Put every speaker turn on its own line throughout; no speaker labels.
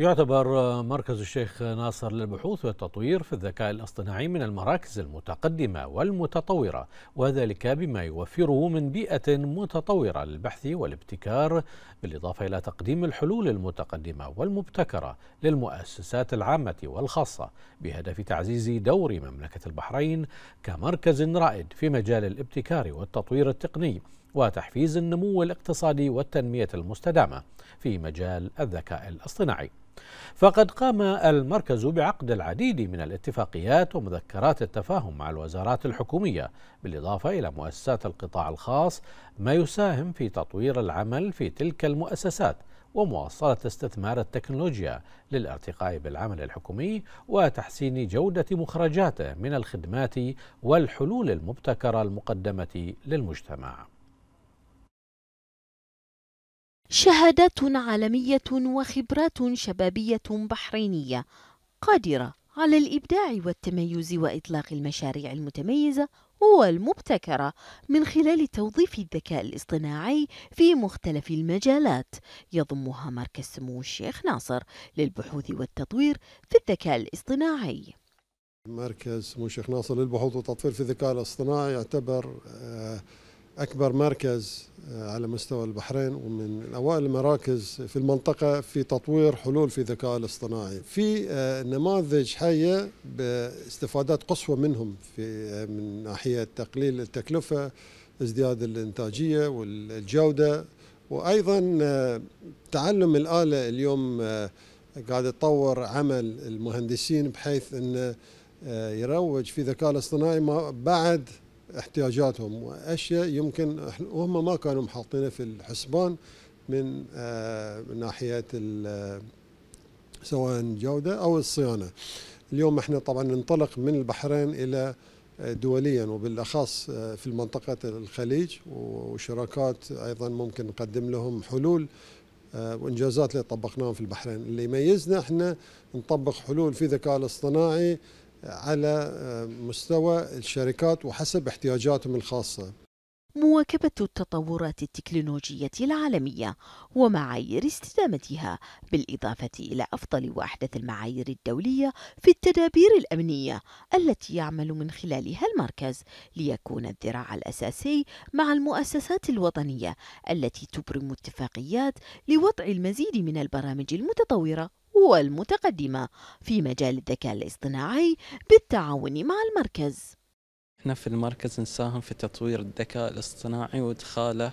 يعتبر مركز الشيخ ناصر للبحوث والتطوير في الذكاء الاصطناعي من المراكز المتقدمة والمتطورة وذلك بما يوفره من بيئة متطورة للبحث والابتكار بالإضافة إلى تقديم الحلول المتقدمة والمبتكرة للمؤسسات العامة والخاصة بهدف تعزيز دور مملكة البحرين كمركز رائد في مجال الابتكار والتطوير التقني وتحفيز النمو الاقتصادي والتنمية المستدامة في مجال الذكاء الاصطناعي. فقد قام المركز بعقد العديد من الاتفاقيات ومذكرات التفاهم مع الوزارات الحكومية بالإضافة إلى مؤسسات القطاع الخاص ما يساهم في تطوير العمل في تلك المؤسسات ومواصلة استثمار التكنولوجيا للارتقاء بالعمل الحكومي وتحسين جودة مخرجاته من الخدمات والحلول المبتكرة المقدمة للمجتمع
شهادات عالمية وخبرات شبابية بحرينية قادرة على الإبداع والتميز وإطلاق المشاريع المتميزة والمبتكرة من خلال توظيف الذكاء الاصطناعي في مختلف المجالات يضمها مركز سمو الشيخ ناصر للبحوث والتطوير في الذكاء الاصطناعي
مركز سمو الشيخ ناصر للبحوث والتطوير في الذكاء الاصطناعي يعتبر آه، أكبر مركز آه، على مستوى البحرين ومن أوائل المراكز في المنطقة في تطوير حلول في الذكاء الاصطناعي في آه، نماذج حية باستفادات قصوى منهم في آه، من ناحية تقليل التكلفة ازدياد الإنتاجية والجودة وأيضا تعلم الآلة اليوم قاعد تطور عمل المهندسين بحيث أنه يروج في الذكاء الاصطناعي ما بعد احتياجاتهم واشياء يمكن وهم ما كانوا محاطينه في الحسبان من آه، ناحيه آه، سواء الجوده او الصيانه. اليوم احنا طبعا ننطلق من البحرين الى آه، دوليا وبالاخص في منطقه الخليج وشراكات ايضا ممكن نقدم لهم حلول وانجازات اللي طبقناها في البحرين اللي يميزنا احنا نطبق حلول في ذكاء الاصطناعي على آه، مستوى الشركات وحسب احتياجاتهم الخاصة
مواكبة التطورات التكنولوجية العالمية ومعايير استدامتها بالإضافة إلى أفضل وحدة المعايير الدولية في التدابير الأمنية التي يعمل من خلالها المركز ليكون الذراع الأساسي مع المؤسسات الوطنية التي تبرم اتفاقيات لوضع المزيد من البرامج المتطورة والمتقدمة في مجال الذكاء الاصطناعي بالتعاون مع المركز
احنا في المركز نساهم في تطوير الذكاء الاصطناعي وادخاله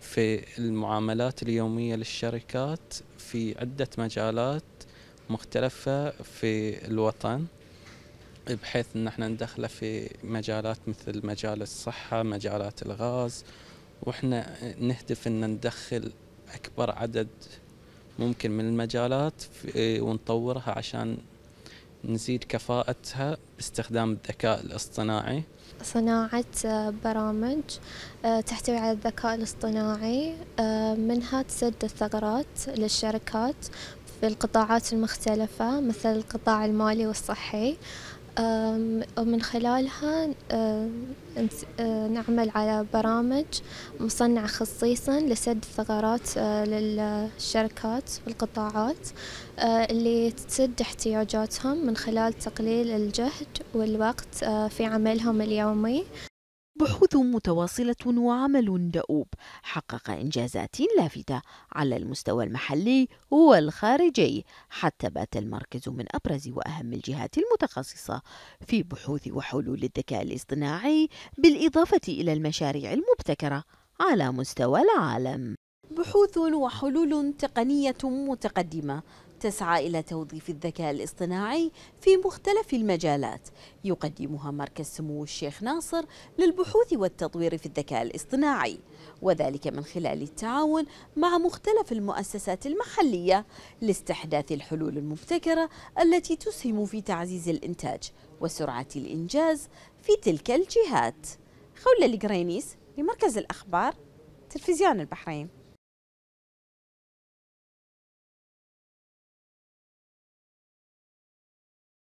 في المعاملات اليومية للشركات في عدة مجالات مختلفة في الوطن بحيث ان احنا ندخله في مجالات مثل مجال الصحة مجالات الغاز واحنا نهدف ان ندخل اكبر عدد ممكن من المجالات إيه، ونطورها عشان نزيد كفاءتها باستخدام الذكاء الاصطناعي
صناعة آه، برامج آه، تحتوي على الذكاء الاصطناعي آه، منها تسد الثغرات للشركات في القطاعات المختلفة مثل القطاع المالي والصحي ومن خلالها أه، نعمل على برامج مصنعة خصيصا لسد الثغرات أه، للشركات والقطاعات أه، اللي تسد احتياجاتهم من خلال تقليل الجهد والوقت في عملهم اليومي
بحوث متواصلة وعمل دؤوب حقق إنجازات لافتة على المستوى المحلي والخارجي حتى بات المركز من أبرز وأهم الجهات المتخصصة في بحوث وحلول الذكاء الاصطناعي بالإضافة إلى المشاريع المبتكرة على مستوى العالم بحوث وحلول تقنية متقدمة تسعى إلى توظيف الذكاء الاصطناعي في مختلف المجالات يقدمها مركز سمو الشيخ ناصر للبحوث والتطوير في الذكاء الاصطناعي وذلك من خلال التعاون مع مختلف المؤسسات المحلية لاستحداث الحلول المبتكرة التي تسهم في تعزيز الإنتاج وسرعة الإنجاز في تلك الجهات خولة القرينيس لمركز الأخبار تلفزيون البحرين